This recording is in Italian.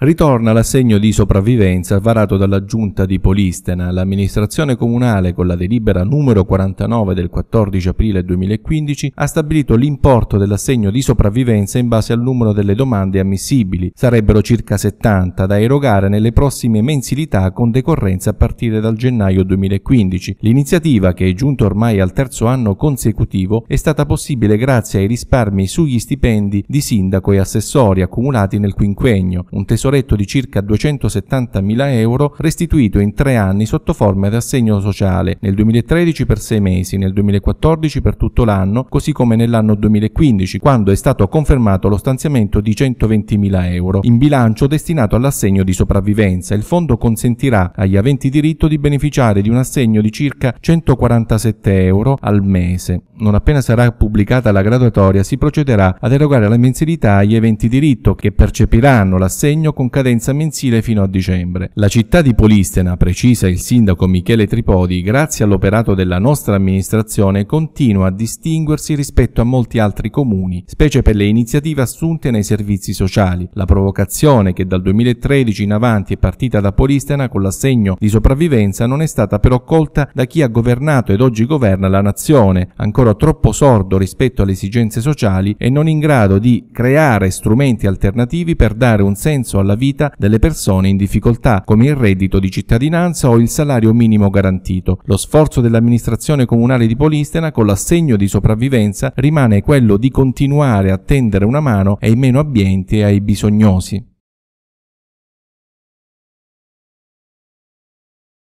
Ritorna l'assegno di sopravvivenza varato dalla giunta di Polistena. L'amministrazione comunale, con la delibera numero 49 del 14 aprile 2015, ha stabilito l'importo dell'assegno di sopravvivenza in base al numero delle domande ammissibili. Sarebbero circa 70 da erogare nelle prossime mensilità con decorrenza a partire dal gennaio 2015. L'iniziativa, che è giunta ormai al terzo anno consecutivo, è stata possibile grazie ai risparmi sugli stipendi di sindaco e assessori accumulati nel quinquennio, un tesoro tesoretto di circa 270.000 euro restituito in tre anni sotto forma di assegno sociale, nel 2013 per sei mesi, nel 2014 per tutto l'anno, così come nell'anno 2015, quando è stato confermato lo stanziamento di 120.000 euro in bilancio destinato all'assegno di sopravvivenza. Il fondo consentirà agli aventi diritto di beneficiare di un assegno di circa 147 euro al mese. Non appena sarà pubblicata la graduatoria si procederà ad erogare la mensilità agli eventi diritto che percepiranno l'assegno con cadenza mensile fino a dicembre. La città di Polistena, precisa il sindaco Michele Tripodi, grazie all'operato della nostra amministrazione continua a distinguersi rispetto a molti altri comuni, specie per le iniziative assunte nei servizi sociali. La provocazione che dal 2013 in avanti è partita da Polistena con l'assegno di sopravvivenza non è stata però colta da chi ha governato ed oggi governa la nazione, ancora troppo sordo rispetto alle esigenze sociali e non in grado di creare strumenti alternativi per dare un senso alla alla vita delle persone in difficoltà, come il reddito di cittadinanza o il salario minimo garantito. Lo sforzo dell'amministrazione comunale di Polistena con l'assegno di sopravvivenza rimane quello di continuare a tendere una mano ai meno abbienti e ai bisognosi.